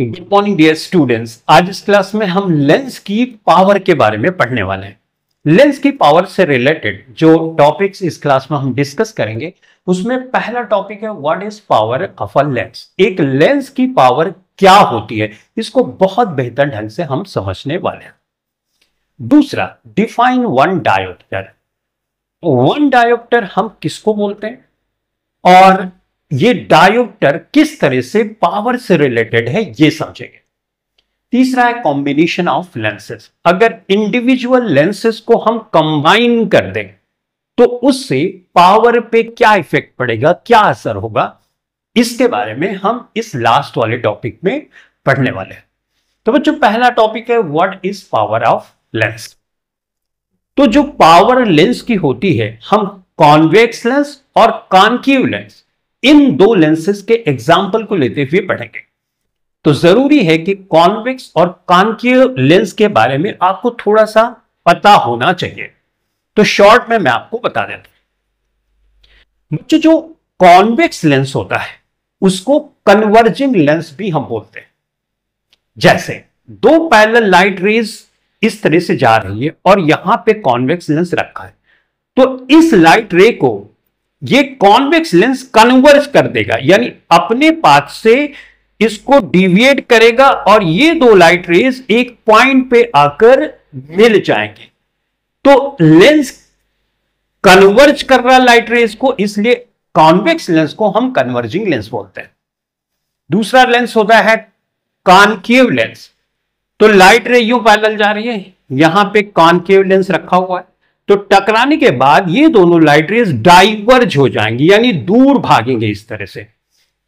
good morning dear students आज इस class में हम लेंस की पावर के बारे में पढ़ने वाले हैं लेंस की पावर से रिलेटेड जो टॉपिक्स इस क्लास में हम डिस्कस करेंगे उसमें पहला टॉपिक है what is power of a lens एक लेंस की पावर क्या होती है इसको बहुत बेहतर ढंग से हम समझने वाले हैं दूसरा define one dioptre one dioptre हम किसको बोलते हैं और ये डायोप्टर किस तरह से पावर से रिलेटेड है ये समझेंगे तीसरा है कॉम्बिनेशन ऑफ लेंसेज अगर इंडिविजुअल लेंसेज को हम कंबाइन कर दें तो उससे पावर पे क्या इफेक्ट पड़ेगा क्या असर होगा इसके बारे में हम इस लास्ट वाले टॉपिक में पढ़ने वाले हैं तो बच्चों पहला टॉपिक है what is power of lens तो जो पावर लेंस की होती है हम कॉन्वेक्स लेंस और कॉन्कीव लेंस इन दो लेंसेज के एग्जाम्पल को लेते हुए पढ़ेंगे तो जरूरी है कि कॉन्वेक्स और कॉन्केव लेंस के बारे में आपको थोड़ा सा पता होना चाहिए तो शॉर्ट में मैं आपको बता देता हूं बच्चों जो कॉन्वेक्स लेंस होता है उसको कन्वर्जिंग लेंस भी हम बोलते हैं जैसे दो पैरेलल लाइट रेज इस तरह से जा रही है और यहां पे कॉन्वेक्स लेंस रखा है तो इस लाइट रे को ये कॉन्वेक्स लेंस कन्वर्स कर देगा यानी अपने पाथ से इसको डिविएट करेगा और ये दो लाइट रेज एक पॉइंट पे आकर मिल जाएंगे तो लेंस कन्वर्ज कर रहा लाइट रेज को इसलिए कॉन्वेक्स लेंस को हम कन्वर्जिंग लेंस बोलते हैं दूसरा लेंस होता है कॉन्केव लेंस तो लाइट रे यू पैदल जा रही है यहां पे कॉन्केव लेंस रखा हुआ है तो टकराने के बाद ये दोनों लाइट रेज डाइवर्ज हो जाएंगी यानी दूर भागेंगे इस तरह से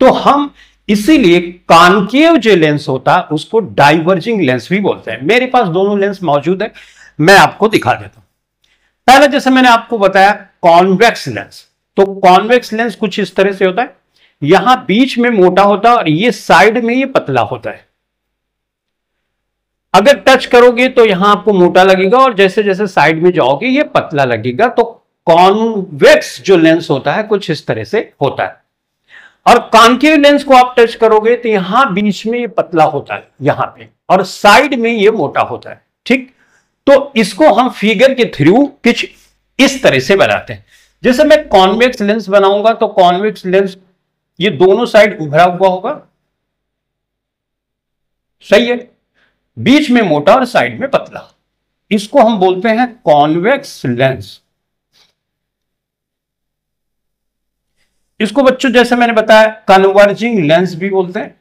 तो हम इसीलिए कानकेव जो लेंस होता है उसको डाइवर्जिंग लेंस भी बोलते हैं मेरे पास दोनों लेंस मौजूद है मैं आपको दिखा देता हूं पहला जैसे मैंने आपको बताया कॉन्वेक्स लेंस तो कॉन्वेक्स लेंस कुछ इस तरह से होता है यहां बीच में मोटा होता है और ये साइड में ये पतला होता है अगर टच करोगे तो यहां आपको मोटा लगेगा और जैसे जैसे साइड में जाओगे ये पतला लगेगा तो कॉन्वेक्स जो लेंस होता है कुछ इस तरह से होता है और कॉन्केव लेंस को आप टच करोगे तो यहां बीच में ये पतला होता है यहां पे और साइड में ये मोटा होता है ठीक तो इसको हम फिगर के थ्रू कुछ इस तरह से बनाते हैं जैसे मैं कॉन्वेक्स लेंस बनाऊंगा तो कॉन्वेक्स लेंस ये दोनों साइड उभरा हुआ होगा सही है बीच में मोटा और साइड में पतला इसको हम बोलते हैं कॉन्वेक्स लेंस इसको बच्चों जैसे मैंने बताया कन्वर्जिंग लेंस भी बोलते हैं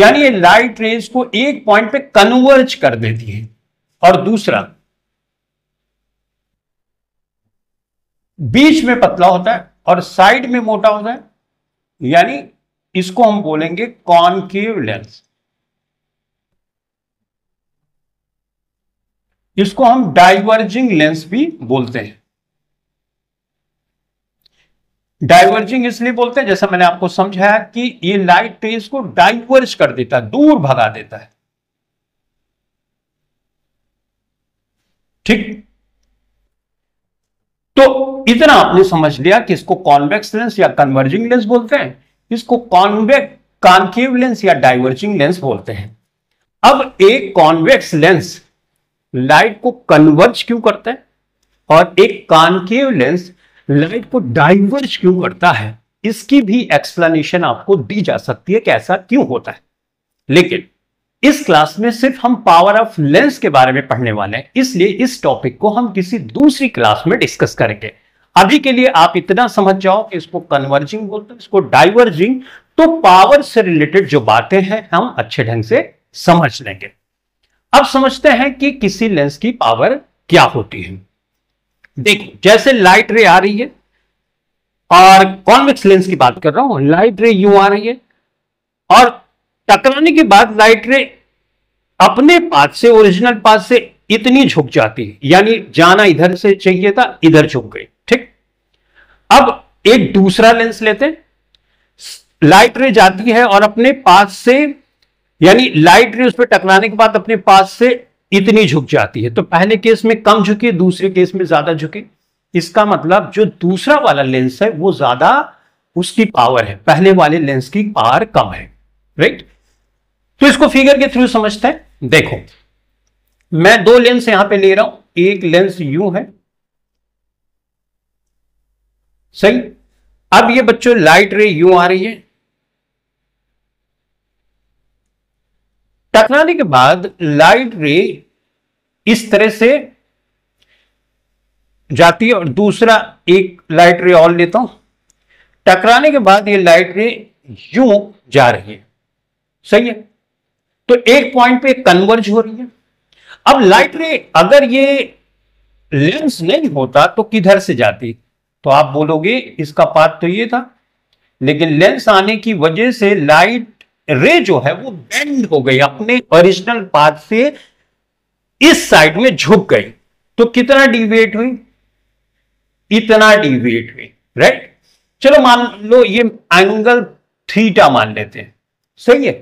यानी ये लाइट रेज को एक पॉइंट पे कन्वर्ज कर देती है और दूसरा बीच में पतला होता है और साइड में मोटा होता है यानी इसको हम बोलेंगे कॉन्केव लेंस इसको हम डाइवर्जिंग लेंस भी बोलते हैं डाइवर्जिंग इसलिए बोलते हैं जैसा मैंने आपको समझाया कि ये लाइट ट्रेस को डाइवर्ज कर देता है दूर भगा देता है ठीक तो इतना आपने समझ लिया कि इसको कॉन्वेक्स लेंस या कन्वर्जिंग लेंस बोलते हैं इसको कॉन्वेक्स कॉन्केव लेंस या डाइवर्जिंग लेंस बोलते हैं अब एक कॉन्वेक्स लेंस लाइट को कन्वर्ज क्यों करता है और एक कॉन्केव लेंस लाइट को डाइवर्ज क्यों करता है इसकी भी एक्सप्लेनेशन आपको दी जा सकती है कि ऐसा क्यों होता है लेकिन इस क्लास में सिर्फ हम पावर ऑफ लेंस के बारे में पढ़ने वाले हैं इसलिए इस टॉपिक को हम किसी दूसरी क्लास में डिस्कस करेंगे अभी के लिए आप इतना समझ जाओ कि इसको कन्वर्जिंग बोलते हैं इसको डाइवर्जिंग तो पावर से रिलेटेड जो बातें हैं हम अच्छे ढंग से समझ लेंगे अब समझते हैं कि किसी लेंस की पावर क्या होती है देखो जैसे लाइट रे आ रही है और कॉन्वेक्स लेंस की बात कर रहा हूं लाइट रे यू आ रही है और टकराने के बाद लाइट रे अपने पास से ओरिजिनल पास से इतनी झुक जाती है यानी जाना इधर से चाहिए था इधर झुक गई अब एक दूसरा लेंस लेते हैं लाइट रे जाती है और अपने पास से यानी लाइट रे उस पर टकराने के बाद अपने पास से इतनी झुक जाती है तो पहले केस में कम झुकी दूसरे केस में ज्यादा झुकी इसका मतलब जो दूसरा वाला लेंस है वो ज्यादा उसकी पावर है पहले वाले लेंस की पावर कम है राइट तो इसको फिगर के थ्रू समझते हैं देखो मैं दो लेंस यहां पे ले रहा हूं एक लेंस यू है सही अब ये बच्चों लाइट रे यू आ रही है टकराने के बाद लाइट रे इस तरह से जाती है और दूसरा एक लाइट रे और लेता हूं टकराने के बाद ये लाइट रे यू जा रही है सही है तो एक पॉइंट पे कन्वर्ज हो रही है अब लाइट रे अगर ये लेंस नहीं होता तो किधर से जाती तो आप बोलोगे इसका पाथ तो ये था लेकिन लेंस आने की वजह से लाइट रे जो है वो बेंड हो गई अपने ओरिजिनल पाथ से इस साइड में झुक गई तो कितना डिविएट हुई इतना डिविएट हुई राइट चलो मान लो ये एंगल थीटा मान लेते हैं सही है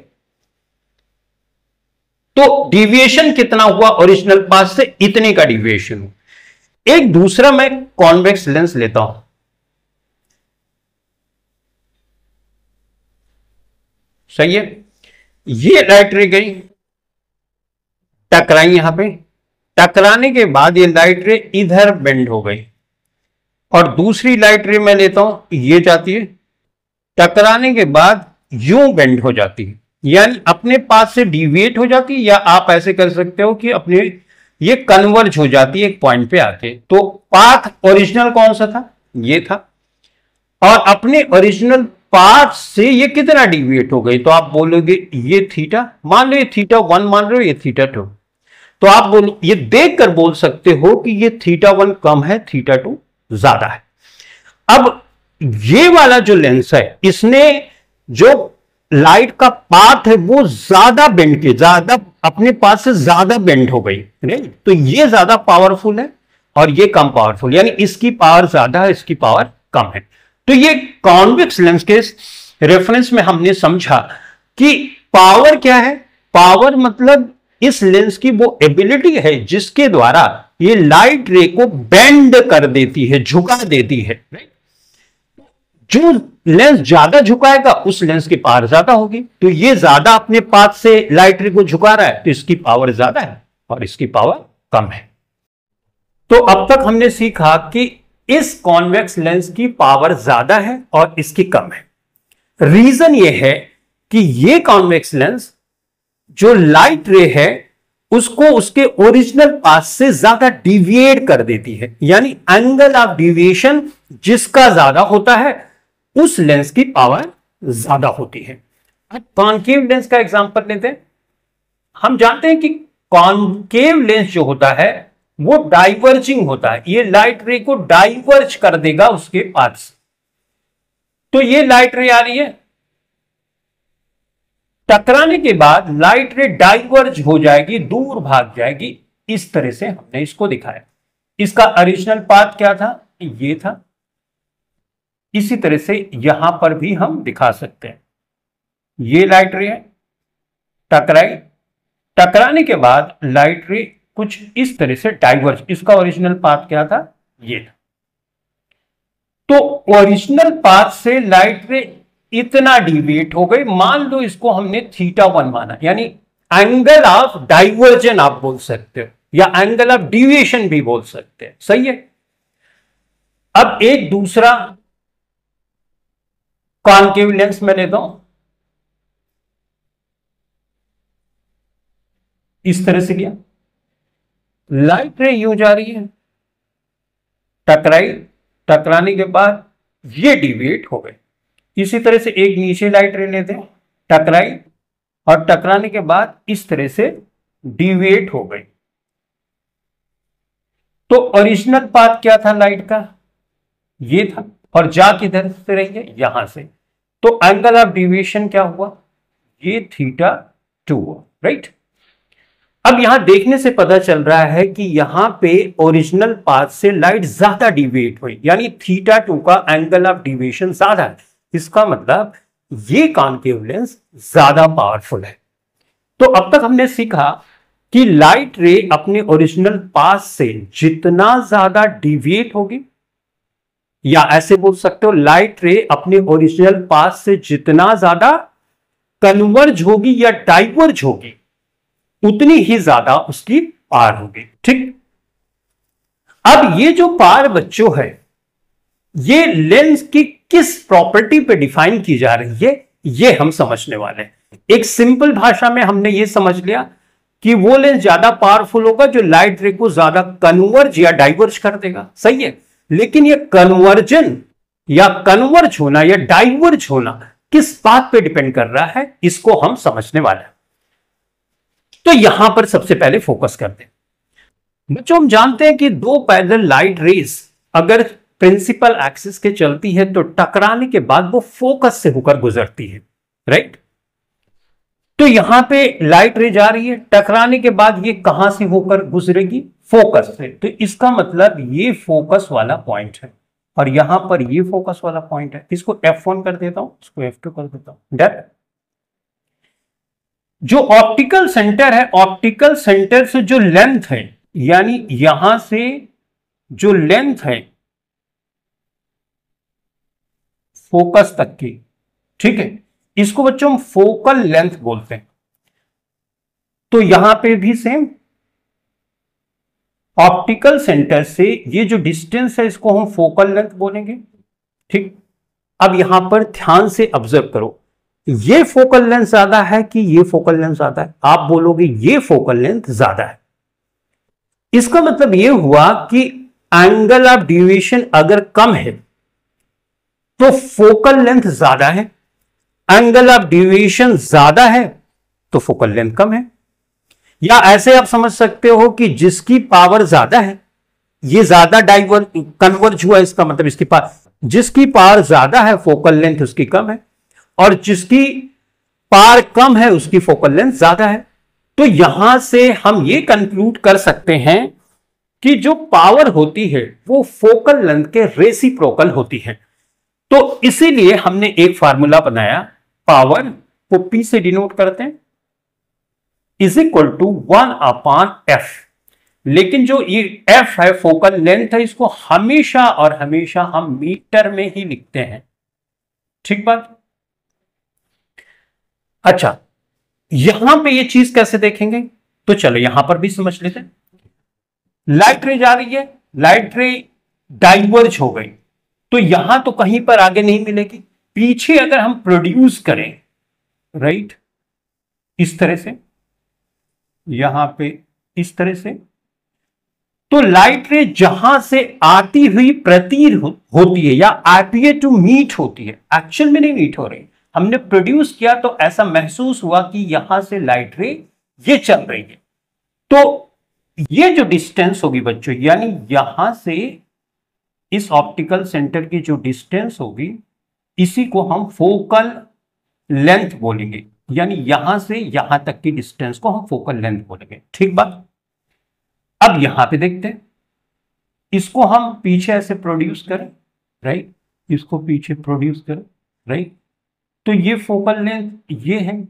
तो डिविएशन कितना हुआ ओरिजिनल पाथ से इतने का डिविएशन हुआ एक दूसरा मैं कॉन्वेक्स लेंस लेता हूं सही है ये लाइट रे गई टकराई यहां पे टकराने के बाद ये लाइट रे इधर बेंड हो गई और दूसरी लाइट रे मैं लेता हूं ये जाती है टकराने के बाद यू बेंड हो जाती है यानी अपने पास से डिविएट हो जाती है या आप ऐसे कर सकते हो कि अपने ये कन्वर्ज हो जाती है एक पॉइंट पे आके तो पाथ ओरिजिनल कौन सा था ये था और अपने ओरिजिनल पाथ से ये कितना डिविएट हो गई तो आप बोलोगे ये थीटा मान लो ये थीटा वन मान रहे हो ये थीटा टू तो आप बोलो ये देख कर बोल सकते हो कि ये थीटा वन कम है थीटा टू ज्यादा है अब ये वाला जो लेंस है इसने जो लाइट का पाथ है वो ज्यादा बेंड किया ज्यादा अपने पास से ज्यादा बेंड हो गई राइट तो ये ज्यादा पावरफुल है और ये कम पावरफुल यानी इसकी पावर ज्यादा है इसकी पावर कम है तो ये कॉन्वेक्स लेंस के रेफरेंस में हमने समझा कि पावर क्या है पावर मतलब इस लेंस की वो एबिलिटी है जिसके द्वारा ये लाइट रे को बेंड कर देती है झुका देती है राइट जो लेंस ज्यादा झुकाएगा उस लेंस की पावर ज्यादा होगी तो ये ज्यादा अपने पास से लाइट रे को झुका रहा है तो इसकी पावर ज्यादा है और इसकी पावर कम है तो अब तक हमने सीखा कि इस कॉन्वेक्स लेंस की पावर ज्यादा है और इसकी कम है रीजन ये है कि ये कॉन्वेक्स लेंस जो लाइट रे है उसको उसके ओरिजिनल पास से ज्यादा डिविएट कर देती है यानी एंगल ऑफ डिविएशन जिसका ज्यादा होता है उस लेंस की पावर ज्यादा होती है कॉन्केव लेंस का एग्जाम्पल लेते हैं हम जानते हैं कि कॉन्केव लेंस जो होता है वो डाइवर्जिंग होता है ये लाइट रे को डाइवर्ज कर देगा उसके पाथ से तो ये लाइट रे आ रही है टकराने के बाद लाइट रे डाइवर्ज हो जाएगी दूर भाग जाएगी इस तरह से हमने इसको दिखाया इसका ओरिजिनल पाथ क्या था ये था इसी तरह से यहां पर भी हम दिखा सकते हैं ये लाइट रे टकराई टकराने के बाद लाइट रे कुछ इस तरह से डाइवर्ज इसका ओरिजिनल पाथ क्या था ये था तो ओरिजिनल पाथ से लाइट रे इतना डिविएट हो गई मान लो इसको हमने थीटा वन माना यानी एंगल ऑफ डाइवर्जन आप बोल सकते हो या एंगल ऑफ डिविएशन भी बोल सकते हैं सही है अब एक दूसरा कॉनकेव लेंस में लेता हूं इस तरह से लिया लाइट रे यू जा रही है टकराई टकराने के बाद ये डिविएट हो गए इसी तरह से एक नीचे लाइट रे लेते हैं टकराई और टकराने के बाद इस तरह से डिविएट हो गई तो ओरिजिनल पाथ क्या था लाइट का ये था और जा किधर से रही है यहां से तो एंगल ऑफ डिविएशन क्या हुआ ये थीटा टू राइट अब यहां देखने से पता चल रहा है कि यहां पे ओरिजिनल पाथ से लाइट ज्यादा डिविएट हुई यानी थीटा टू का एंगल ऑफ डिविएशन ज्यादा है इसका मतलब ये कॉन्केव लेंस ज्यादा पावरफुल है तो अब तक हमने सीखा कि लाइट रे अपने ओरिजिनल पास से जितना ज्यादा डिविएट होगी या ऐसे बोल सकते हो लाइट रे अपने ओरिजिनल पास से जितना ज्यादा कन्वर्ज होगी या डाइवर्ज होगी उतनी ही ज्यादा उसकी पार होगी ठीक अब ये जो पार बच्चों है ये लेंस की किस प्रॉपर्टी पे डिफाइन की जा रही है ये हम समझने वाले हैं एक सिंपल भाषा में हमने ये समझ लिया कि वो लेंस ज्यादा पावरफुल होगा जो लाइट रे को ज्यादा कन्वर्ज या डाइवर्ज कर देगा सही है लेकिन ये कन्वर्जन या कन्वर्ज होना या डाइवर्ज होना किस बात पे डिपेंड कर रहा है इसको हम समझने वाले हैं तो यहां पर सबसे पहले फोकस करते हैं बच्चों हम जानते हैं कि दो पैदल लाइट रेस अगर प्रिंसिपल एक्सिस के चलती है तो टकराने के बाद वो फोकस से होकर गुजरती है राइट तो यहां पे लाइट रे जा रही है टकराने के बाद ये कहां से होकर गुजरेगी फोकस है तो इसका मतलब ये फोकस वाला पॉइंट है और यहां पर ये फोकस वाला पॉइंट है इसको एफ वन कर देता हूं इसको टू कर देता हूं डन जो ऑप्टिकल सेंटर है ऑप्टिकल सेंटर से जो लेंथ है यानी यहां से जो लेंथ है फोकस तक की ठीक है इसको बच्चों हम फोकल लेंथ बोलते हैं तो यहां पे भी सेम ऑप्टिकल सेंटर से ये जो डिस्टेंस है इसको हम फोकल लेंथ बोलेंगे ठीक अब यहां पर ध्यान से ऑब्जर्व करो ये फोकल लेंथ ज्यादा है कि ये फोकल लेंथ ज्यादा है आप बोलोगे ये फोकल लेंथ ज्यादा है इसका मतलब यह हुआ कि एंगल ऑफ ड्यूरेशन अगर कम है तो फोकल लेंथ ज्यादा है एंगल ऑफ ड्यूरेशन ज्यादा है तो फोकल लेंथ कम है या ऐसे आप समझ सकते हो कि जिसकी पावर ज्यादा है ये ज्यादा डाइवर कन्वर्ज हुआ इसका मतलब इसकी पावर जिसकी पावर ज्यादा है फोकल लेंथ उसकी कम है और जिसकी पार कम है उसकी फोकल लेंथ ज्यादा है तो यहां से हम ये कंक्लूड कर सकते हैं कि जो पावर होती है वो फोकल लेंथ के रेसिप्रोकल होती है तो इसीलिए हमने एक फार्मूला बनाया पावर को पी से डिनोट करते हैं is equal to one upon F लेकिन जो ये एफ है फोकल लेंथ है इसको हमेशा और हमेशा हम मीटर में ही लिखते हैं ठीक बात अच्छा यहां पे ये चीज कैसे देखेंगे तो चलो यहां पर भी समझ लेते हैं लाइट रे जा रही है लाइट रे डाइवर्ज हो गई तो यहां तो कहीं पर आगे नहीं मिलेगी पीछे अगर हम प्रोड्यूस करें राइट इस तरह से यहां पे इस तरह से तो लाइट रे जहां से आती हुई प्रतीर हो, होती है या आती है टू मीट होती है एक्चुअल में नहीं मीट हो रही हमने प्रोड्यूस किया तो ऐसा महसूस हुआ कि यहां से लाइट रे ये चल रही है तो ये जो डिस्टेंस होगी बच्चों यानी यहां से इस ऑप्टिकल सेंटर की जो डिस्टेंस होगी इसी को हम फोकल लेंथ बोलेंगे यानी यहां से यहां तक की डिस्टेंस को हम फोकल लेंथ बोलेंगे ठीक बात अब यहां पे देखते हैं इसको हम पीछे ऐसे प्रोड्यूस करें राइट इसको पीछे प्रोड्यूस करें राइट तो ये फोकल लेंथ ये है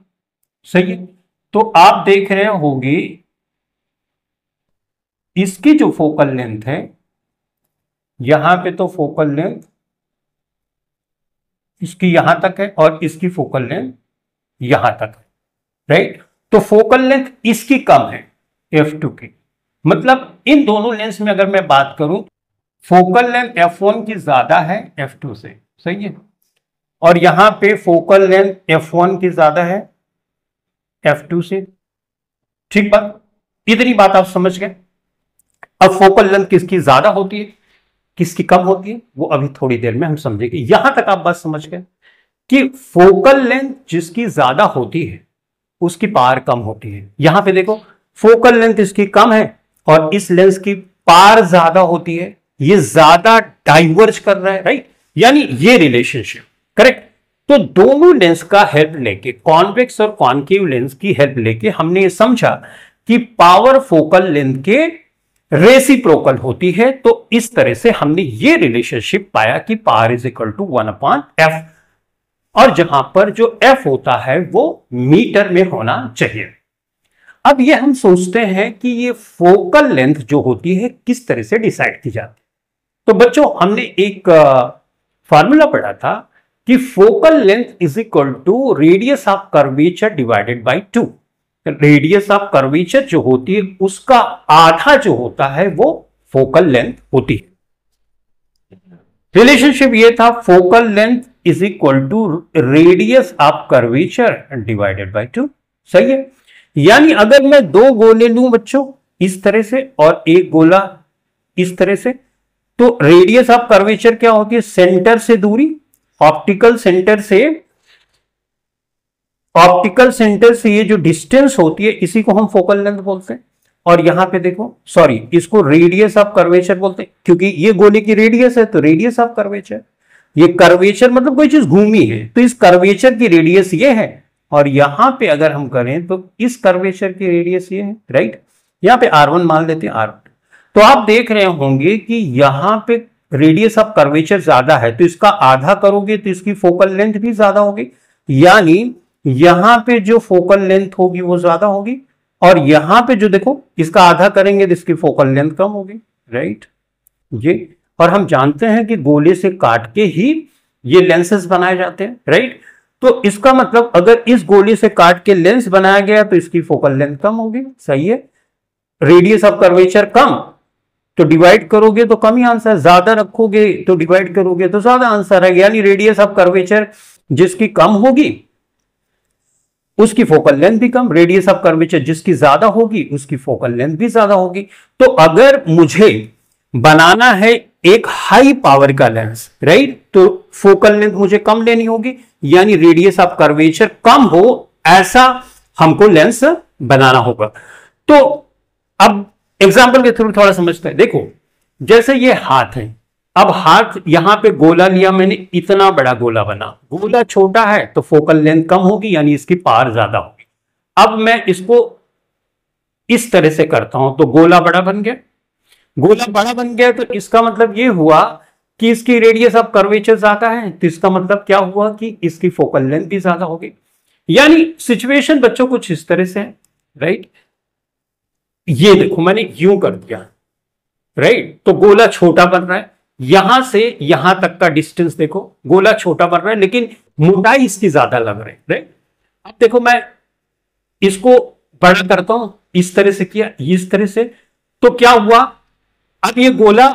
सही है तो आप देख रहे होंगे इसकी जो फोकल लेंथ है यहां पे तो फोकल लेंथ इसकी यहां तक है और इसकी फोकल लेंथ यहां तक राइट तो फोकल लेंथ इसकी कम है एफ टू की मतलब इन दोनों लेंस में अगर मैं बात करूं फोकल लेंथ एफ वन की ज्यादा है एफ टू से सही है और यहां पे फोकल लेंथ एफ वन की ज्यादा है एफ टू से ठीक बात इतनी बात आप समझ गए अब फोकल लेंथ किसकी ज्यादा होती है किसकी कम होती है वो अभी थोड़ी देर में हम समझेंगे यहां तक आप बात समझ गए कि फोकल लेंथ जिसकी ज्यादा होती है उसकी पार कम होती है यहां पे देखो फोकल लेंथ इसकी कम है और इस लेंस की पार ज्यादा होती है ये ज्यादा डाइवर्ज कर रहा है राइट यानी ये रिलेशनशिप करेक्ट तो दोनों लेंस का हेल्प लेके कॉन्वेक्स और कॉन्केव लेंस की हेल्प लेके हमने ये समझा कि पावर फोकल लेंथ के रेसिप्रोकल होती है तो इस तरह से हमने ये रिलेशनशिप पाया कि power is equal to one upon F और जहां पर जो एफ होता है वो मीटर में होना चाहिए अब ये हम सोचते हैं कि ये फोकल लेंथ जो होती है किस तरह से डिसाइड की जाती है तो बच्चों हमने एक फॉर्मूला पढ़ा था कि focal length is equal to radius of curvature divided by two radius of curvature जो होती है उसका आधा जो होता है वो फोकल लेंथ होती है रिलेशनशिप ये था focal length is equal to radius of curvature divided by two सही है यानी अगर मैं दो गोले लू बच्चों इस तरह से और एक गोला इस तरह से तो रेडियस ऑफ कर्वेचर क्या होती है सेंटर से दूरी ऑप्टिकल सेंटर से ऑप्टिकल सेंटर से ये जो डिस्टेंस होती है इसी को हम फोकल लेंथ बोलते हैं और यहां पे देखो सॉरी इसको रेडियस ऑफ कर्वेचर बोलते हैं क्योंकि ये गोले की रेडियस है तो रेडियस ऑफ कर्वेचर ये कर्वेचर मतलब कोई चीज घूमी है तो इस कर्वेचर की रेडियस ये है और यहां पे अगर हम करें तो इस कर्वेचर की रेडियस ये है राइट यहां पे आर वन मान लेते हैं आर तो आप देख रहे होंगे कि यहां पे रेडियस ऑफ कर्वेचर ज्यादा है तो इसका आधा करोगे तो इसकी फोकल लेंथ भी ज्यादा होगी यानी यहां पे जो फोकल लेंथ होगी वो ज्यादा होगी और यहां पे जो देखो इसका आधा करेंगे तो इसकी फोकल लेंथ कम होगी राइट ये और हम जानते हैं कि गोले से काट के ही ये लेंसेज बनाए जाते हैं राइट तो इसका मतलब अगर इस गोले से काट के लेंस बनाया गया तो इसकी फोकल लेंथ कम होगी सही है रेडियस ऑफ कर्वेचर कम तो डिवाइड करोगे तो कम ही आंसर ज्यादा रखोगे तो डिवाइड करोगे तो ज्यादा आंसर है यानी रेडियस ऑफ कर्वेचर जिसकी कम होगी उसकी फोकल लेंथ भी कम रेडियस ऑफ कर्वेचर जिसकी ज्यादा होगी उसकी फोकल लेंथ भी ज्यादा होगी तो अगर मुझे बनाना है एक हाई पावर का लेंस राइट तो फोकल लेंथ मुझे कम लेनी होगी यानी रेडियस ऑफ कर्वेचर कम हो ऐसा हमको लेंस बनाना होगा तो अब एग्जाम्पल के थ्रू थोड़ा समझते हैं देखो जैसे ये हाथ है अब हाथ यहां पे गोला लिया मैंने इतना बड़ा गोला बना गोला छोटा है तो फोकल लेंथ कम होगी यानी इसकी पार ज्यादा होगी अब मैं इसको इस तरह से करता हूं तो गोला बड़ा बन गया गोला बड़ा बन गया तो इसका मतलब ये हुआ कि इसकी रेडियस ऑफ कर्वेचर ज्यादा है तो इसका मतलब क्या हुआ कि इसकी फोकल लेंथ भी ज्यादा होगी यानी सिचुएशन बच्चों कुछ इस तरह से है राइट ये देखो मैंने यू कर दिया राइट तो गोला छोटा बन रहा है यहां से यहां तक का डिस्टेंस देखो गोला छोटा बन रहा है लेकिन मोटाई इसकी ज्यादा लग रही है राइट अब देखो मैं इसको बड़ा करता हूं इस तरह से किया इस तरह से तो क्या हुआ अब ये गोला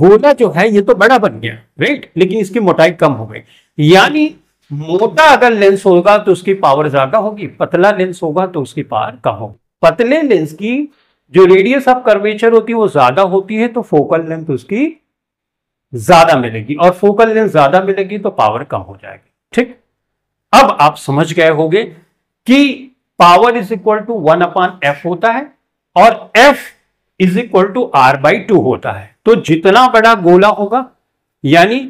गोला जो है ये तो बड़ा बन गया राइट लेकिन इसकी मोटाई कम हो गई यानी मोटा अगर लेंस होगा तो उसकी पावर ज्यादा होगी पतला लेंस होगा तो उसकी पावर कम होगी पतले लेंस की जो रेडियस ऑफ कर्वेचर होती है वो ज्यादा होती है तो फोकल लेंथ उसकी ज्यादा मिलेगी और फोकल लेंथ ज्यादा मिलेगी तो पावर कम हो जाएगी ठीक अब आप समझ गए होंगे कि power is equal to one upon F होता है और F is equal to R by two होता है तो जितना बड़ा गोला होगा यानी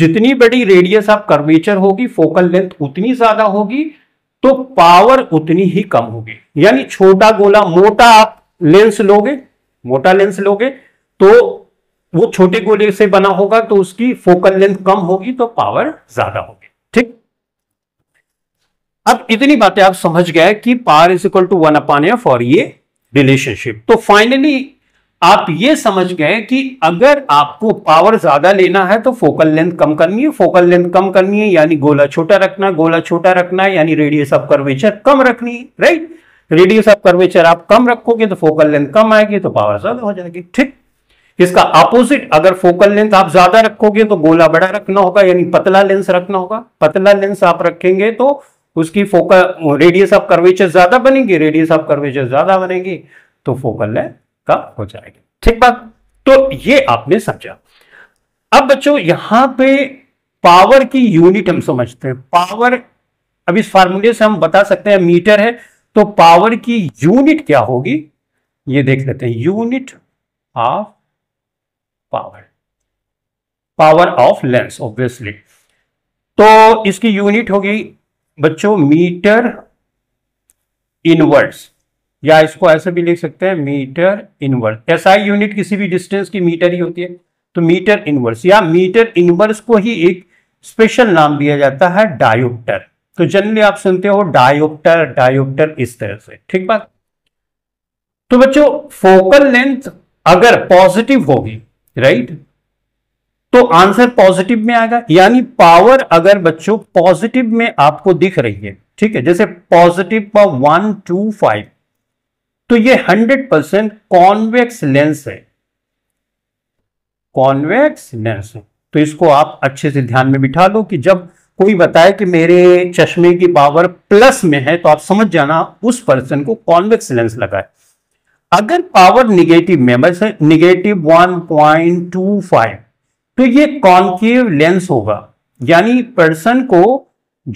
जितनी बड़ी रेडियस आप कर्वेचर होगी फोकल लेंथ उतनी ज्यादा होगी तो पावर उतनी ही कम होगी यानी छोटा गोला मोटा आप लेंस लोगे मोटा लेंस लोगे तो वो छोटे गोले से बना होगा तो उसकी फोकल लेंथ कम होगी तो पावर ज्यादा होगी ठीक अब इतनी बातें आप समझ गए कि power is equal to one upon F और ये रिलेशनशिप तो फाइनली आप ये समझ गए कि अगर आपको पावर ज्यादा लेना है तो फोकल लेंथ कम करनी है फोकल लेंथ कम करनी है यानी गोला छोटा रखना गोला छोटा रखना यानी रेडियस ऑफ कर्वेचर कम रखनी है राइट रेडियस ऑफ कर्वेचर आप कम रखोगे तो फोकल लेंथ कम आएगी तो पावर ज्यादा हो जाएगी ठीक इसका अपोजिट अगर फोकल लेंथ आप ज्यादा रखोगे तो गोला बड़ा रखना होगा यानी पतला लेंस रखना होगा पतला लेंस आप रखेंगे तो उसकी फोकल रेडियस ऑफ कर्वेचर ज्यादा बनेगी रेडियस ऑफ कर्वेचर ज्यादा बनेगी तो फोकल लेंथ कम हो जाएगी ठीक बात तो ये आपने समझा अब बच्चों यहां पे पावर की यूनिट हम समझते हैं पावर अब इस फार्मूले से हम बता सकते हैं मीटर है तो पावर की यूनिट क्या होगी ये देख लेते हैं unit of power power of lens obviously तो इसकी यूनिट होगी बच्चों मीटर इनवर्ड्स या इसको ऐसे भी लिख सकते हैं मीटर इनवर्स एसआई यूनिट किसी भी डिस्टेंस की मीटर ही होती है तो मीटर इनवर्स या मीटर इनवर्स को ही एक स्पेशल नाम दिया जाता है डायोप्टर तो जनरली आप सुनते हो डायोप्टर डायोप्टर इस तरह से ठीक बात तो बच्चों फोकल लेंथ अगर पॉजिटिव होगी राइट तो आंसर पॉजिटिव में आएगा यानी पावर अगर बच्चों पॉजिटिव में आपको दिख रही है ठीक है जैसे पॉजिटिव पर वन टू फाइव तो ये हंड्रेड परसेंट कॉन्वेक्स लेंस है कॉन्वेक्स लेंस है तो इसको आप अच्छे से ध्यान में बिठा लो कि जब कोई बताए कि मेरे चश्मे की पावर प्लस में है तो आप समझ जाना उस पर्सन को कॉन्वेक्स लेंस लगा है अगर पावर निगेटिव में बस negative one point two five तो ये कॉन्केव लेंस होगा यानी पर्सन को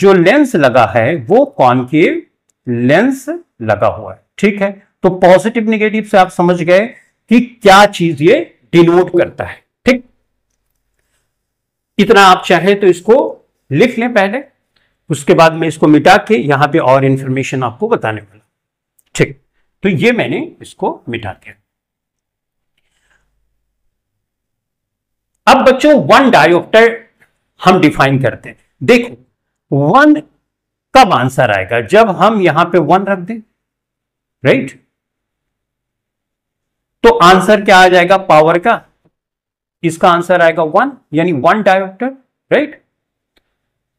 जो लेंस लगा है वो कॉन्केव लेंस लगा हुआ है ठीक है तो पॉजिटिव निगेटिव से आप समझ गए कि क्या चीज ये डिनोट करता है ठीक इतना आप चाहें तो इसको लिख लें पहले उसके बाद मैं इसको मिटा के यहां पे और इंफॉर्मेशन आपको बताने वाला ठीक तो ये मैंने इसको मिटा दिया अब बच्चों वन डायोप्टर हम डिफाइन करते हैं देखो वन कब आंसर आएगा जब हम यहां पे वन रख दें राइट तो आंसर क्या आ जाएगा पावर का इसका आंसर आएगा वन यानी वन डायोप्टर राइट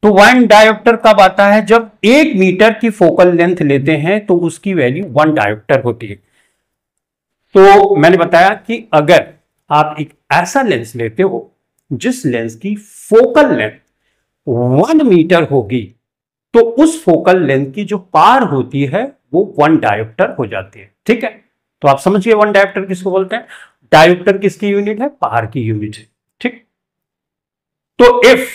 तो वन डायोप्टर कब आता है जब एक मीटर की फोकल लेंथ लेते हैं तो उसकी वैल्यू वन डायोप्टर होती है तो मैंने बताया कि अगर आप एक ऐसा लेंस लेते हो जिस लेंस की फोकल लेंथ वन मीटर होगी तो उस फोकल लेंथ की जो पार होती है वो वन डायोप्टर हो जाती है ठीक है तो आप समझिए वन डायोप्टर किसको बोलते हैं डायोप्टर किसकी यूनिट है पार की यूनिट है ठीक तो if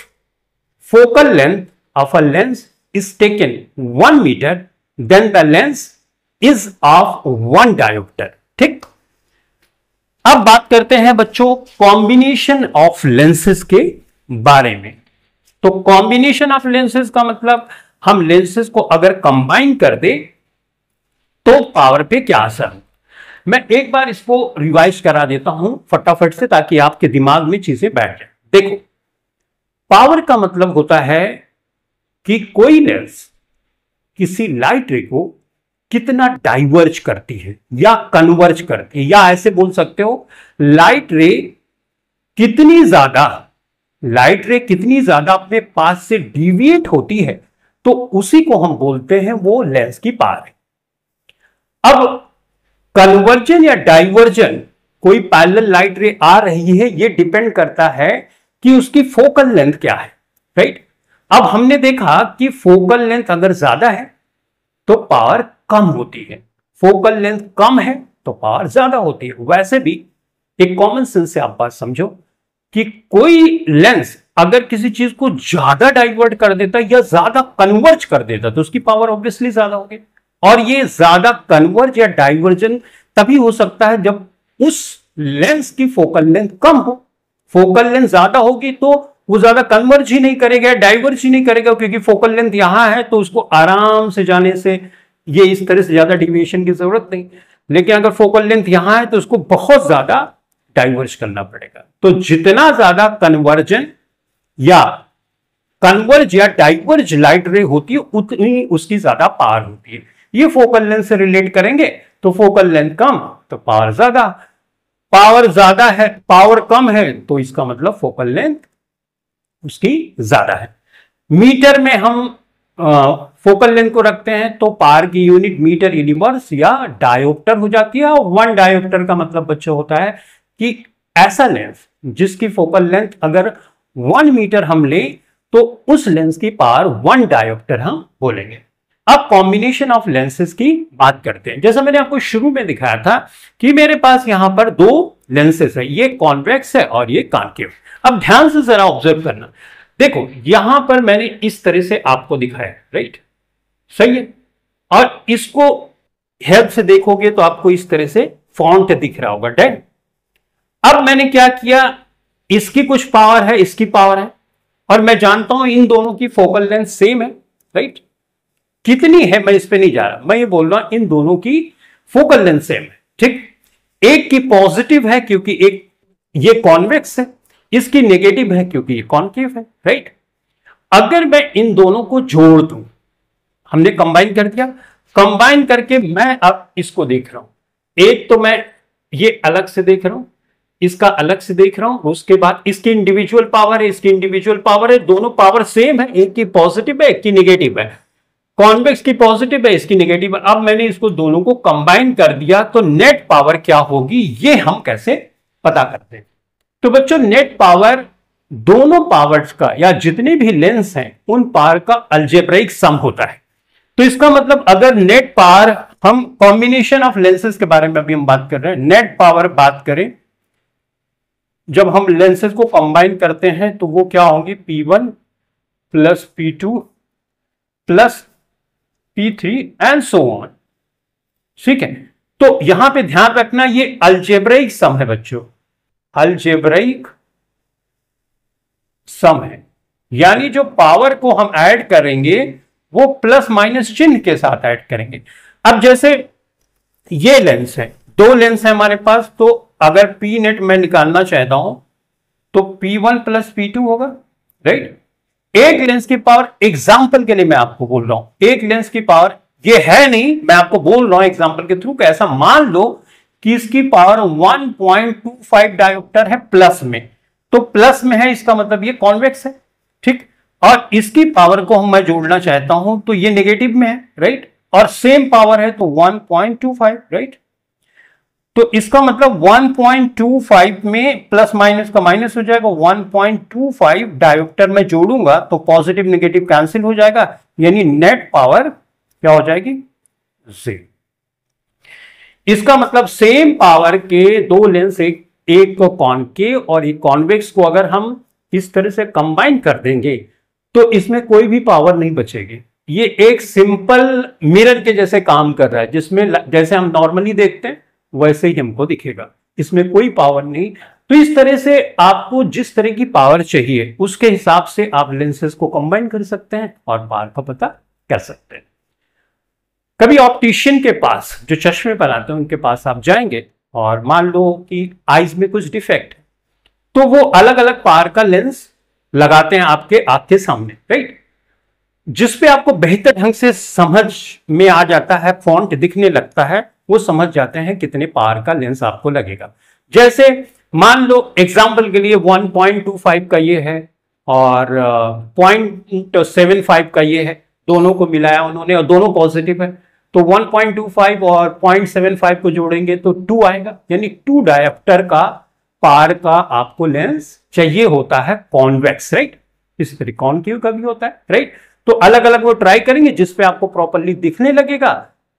focal length of a lens is taken one metre then the lens is of one dioptre ठीक अब बात करते हैं बच्चों कॉम्बिनेशन ऑफ लेंसेज के बारे में तो कॉम्बिनेशन ऑफ लेंसेज का मतलब हम लेंसेज को अगर कंबाइन कर दे तो पावर पे क्या असर मैं एक बार इसको रिवाइज करा देता हूं फटाफट से ताकि आपके दिमाग में चीजें बैठ जाए देखो पावर का मतलब होता है कि कोई लेंस किसी लाइट रे को कितना डाइवर्ज करती है या कन्वर्ज करती है या ऐसे बोल सकते हो लाइट रे कितनी ज्यादा लाइट रे कितनी ज्यादा अपने पास से डिविएट होती है तो उसी को हम बोलते हैं वो लेंस की पार है अब कन्वर्जन या डाइवर्जन कोई पैरल लाइट रे आ रही है ये डिपेंड करता है कि उसकी फोकल लेंथ क्या है राइट अब हमने देखा कि फोकल लेंथ अगर ज्यादा है तो पावर कम होती है फोकल लेंथ कम है तो पावर ज्यादा होती है वैसे भी एक कॉमन सेंस से आप बात समझो कि कोई लेंस अगर किसी चीज को ज्यादा डाइवर्ट कर देता या ज्यादा कन्वर्ज कर देता तो उसकी पावर ऑब्वियसली ज्यादा होगी और ये ज्यादा कन्वर्ज या डाइवर्जन तभी हो सकता है जब उस लेंस की फोकल लेंथ कम हो फोकल लेंथ ज्यादा होगी तो वो ज्यादा कन्वर्ज ही नहीं करेगा डाइवर्ज ही नहीं करेगा क्योंकि फोकल लेंथ यहां है तो उसको आराम से जाने से ये इस तरह से ज़्यादा डिविएशन की ज़रूरत नहीं लेकिन अगर फोकल लेंथ यहां है तो उसको बहुत ज़्यादा डाइवर्ज करना पड़ेगा तो जितना ज़्यादा कन्वर्जन या कन्वर्ज या डाइवर्ज लाइट रे होती है उतनी उसकी ज़्यादा पावर होती है ये फोकल लेंथ से रिलेट करेंगे तो फोकल लेंथ कम तो पावर ज़्यादा पावर ज़्यादा है पावर कम है तो इसका मतलब फोकल लेंथ उसकी ज़्यादा है मीटर में हम फोकल लेंथ को रखते हैं तो पार की यूनिट मीटर यूनिवर्स या डायोप्टर हो जाती है और वन डायोप्टर का मतलब बच्चों होता है कि ऐसा लेंस जिसकी फोकल लेंथ अगर वन मीटर हम लें तो उस लेंस की पार वन डायोप्टर हम बोलेंगे अब कॉम्बिनेशन ऑफ लेंसेज की बात करते हैं जैसा मैंने आपको शुरू में दिखाया था कि मेरे पास यहां पर दो लेंसेज है ये कॉन्वेक्स है और ये कॉन्केव अब ध्यान से जरा ऑब्जर्व करना देखो यहां पर मैंने इस तरह से आपको दिखाया राइट सही है और इसको हेल्प से देखोगे तो आपको इस तरह से फॉन्ट दिख रहा होगा डेड अब मैंने क्या किया इसकी कुछ पावर है इसकी पावर है और मैं जानता हूं इन दोनों की फोकल लेंथ सेम है राइट कितनी है मैं इस पर नहीं जा रहा मैं ये बोल रहा हूं इन दोनों की फोकल लेंथ सेम है ठीक एक की पॉजिटिव है क्योंकि एक ये कॉन्वेक्स है इसकी नेगेटिव है क्योंकि ये कॉन्केव है राइट अगर मैं इन दोनों को जोड़ दू हमने कंबाइन कर दिया कंबाइन करके मैं अब इसको देख रहा हूं एक तो मैं ये अलग से देख रहा हूं इसका अलग से देख रहा हूं उसके बाद इसकी इंडिविजुअल पावर है इसकी इंडिविजुअल पावर है दोनों पावर सेम है एक की पॉजिटिव है एक की निगेटिव है कॉन्वेक्स की पॉजिटिव है इसकी निगेटिव है अब मैंने इसको दोनों को कंबाइन कर दिया तो नेट पावर क्या होगी ये हम कैसे पता करते हैं तो बच्चों नेट पावर दोनों पावर्स का या जितने भी लेंस हैं उन पावर का अल्जेब्रिक सम होता है तो इसका मतलब अगर नेट पावर हम कॉम्बिनेशन ऑफ लेंसेज के बारे में अभी हम बात कर रहे हैं नेट पावर बात करें जब हम लेंसेज को कंबाइन करते हैं तो वो क्या होंगे P1 one plus P two plus P three and so on ठीक है तो यहां पे ध्यान रखना ये अल्जेब्रिक सम है बच्चों अल्जेब्रिक सम है यानी जो पावर को हम ऐड करेंगे वो प्लस माइनस चिन्ह के साथ ऐड करेंगे अब जैसे ये लेंस है दो लेंस है हमारे पास तो अगर पी नेट मैं निकालना चाहता हूं तो P one plus P two होगा राइट एक लेंस की पावर एग्जाम्पल के लिए मैं आपको बोल रहा हूं एक लेंस की पावर ये है नहीं मैं आपको बोल रहा हूं एग्जाम्पल के थ्रू ऐसा मान लो कि इसकी पावर 1.25 पॉइंट है प्लस में तो प्लस में है इसका मतलब ये कॉन्वेक्स है ठीक और इसकी पावर को हम मैं जोड़ना चाहता हूं तो ये नेगेटिव में है राइट और सेम पावर है तो 1.25 राइट तो इसका मतलब 1.25 में प्लस माइनस का माइनस हो जाएगा 1.25 पॉइंट में जोड़ूंगा तो पॉजिटिव नेगेटिव कैंसिल हो जाएगा यानी नेट पावर क्या हो जाएगी जीरो इसका मतलब सेम पावर के दो लेंस एक एक को कॉनकेव और एक कॉन्वेक्स को अगर हम इस तरह से कंबाइन कर देंगे तो इसमें कोई भी पावर नहीं बचेगी ये एक सिंपल मिरर के जैसे काम कर रहा है जिसमें जैसे हम नॉर्मली देखते हैं वैसे ही हमको दिखेगा इसमें कोई पावर नहीं तो इस तरह से आपको जिस तरह की पावर चाहिए उसके हिसाब से आप लेंसेज को कंबाइन कर सकते हैं और पावर का पता कर सकते हैं कभी ऑप्टिशियन के पास जो चश्मे बनाते हैं उनके पास आप जाएंगे और मान लो कि आईज में कुछ डिफेक्ट है तो वो अलग अलग पार का लेंस लगाते हैं आपके आंख के सामने राइट जिसपे आपको बेहतर ढंग से समझ में आ जाता है फॉन्ट दिखने लगता है वो समझ जाते हैं कितने पार का लेंस आपको लगेगा जैसे मान लो एग्जाम्पल के लिए 1.25 का ये है और पॉइंट सेवन फाइव का ये है दोनों को मिलाया उन्होंने और दोनों पॉजिटिव है तो 1.25 और 0.75 को जोड़ेंगे तो 2 आएगा यानी 2 डायप्टर का पार का आपको लेंस चाहिए होता है कॉन्वेक्स राइट इसी तरह कॉन्केव का भी होता है राइट तो अलग अलग वो ट्राई करेंगे जिसपे आपको प्रॉपरली दिखने लगेगा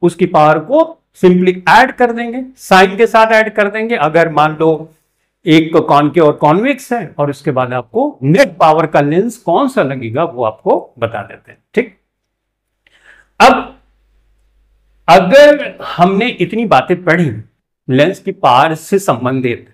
उसकी पावर को सिंपली ऐड कर देंगे साइन के साथ ऐड कर देंगे अगर मान लो एक कॉन के और कॉन्वेक्स है और उसके बाद आपको नेट पावर का लेंस कौन सा लगेगा वो आपको बता देते हैं ठीक अब अगर हमने इतनी बातें पढ़ी लेंस की पार से संबंधित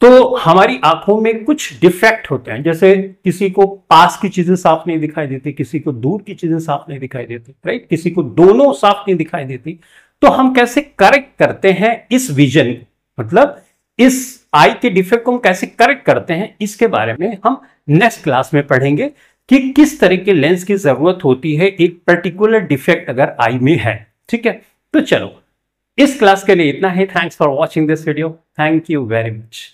तो हमारी आंखों में कुछ डिफेक्ट होते हैं जैसे किसी को पास की चीजें साफ नहीं दिखाई देती किसी को दूर की चीजें साफ नहीं दिखाई देती राइट किसी को दोनों साफ नहीं दिखाई देती तो हम कैसे करेक्ट करते हैं इस विजन मतलब इस आई के डिफेक्ट को हम कैसे करेक्ट करते हैं इसके बारे में हम नेक्स्ट क्लास में पढ़ेंगे कि किस तरह के लेंस की जरूरत होती है एक पर्टिकुलर डिफेक्ट अगर आई में है ठीक है तो चलो इस क्लास के लिए इतना ही thanks for watching this video thank you very much